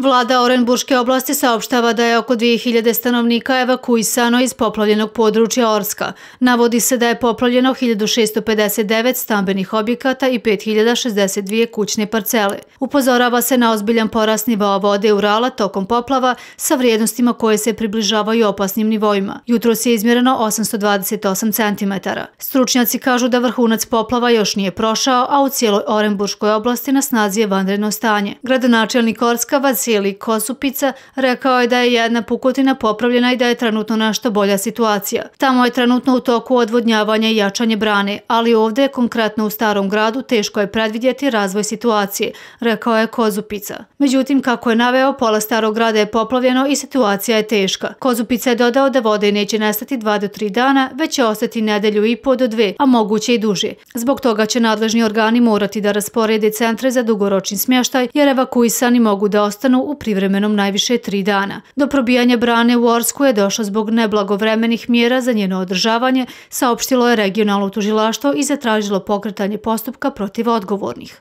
Vlada Orenburške oblasti saopštava da je oko 2000 stanovnika evakuisano iz poplavljenog područja Orska. Navodi se da je poplavljeno 1659 stambenih objekata i 5062 kućne parcele. Upozorava se na ozbiljan porast nivoa vode u Urala tokom poplava sa vrijednostima koje se približavaju opasnim nivojima. Jutro se je izmjereno 828 cm. Stručnjaci kažu da vrhunac poplava još nije prošao, a u cijeloj Orenburškoj oblasti na snazi je vanredno stanje. Gradonačelnik Orska vas ili Kosupica rekao je da je jedna pukotina popravljena i da je trenutno našto bolja situacija. Tamo je trenutno u toku odvodnjavanja i jačanje brane, ali ovdje, konkretno u starom gradu, teško je predvidjeti razvoj situacije, rekao je Kozupica. Međutim, kako je naveo, pola starog grada je poplavljeno i situacija je teška. Kozupica je dodao da vode neće nestati dva do tri dana, već će ostati nedelju i po do dve, a moguće i duže. Zbog toga će nadležni organi morati da rasporede centre za dugoročni smještaj, jer evakuisani mogu da ostanu u privremenom najviše tri dana. Do probijanja brane u Orsku je došlo zbog neblagovremenih mjera za njeno održavanje, saopštilo je regionalno tužilaštvo i zatražilo pokretanje postupka protiv odgovornih.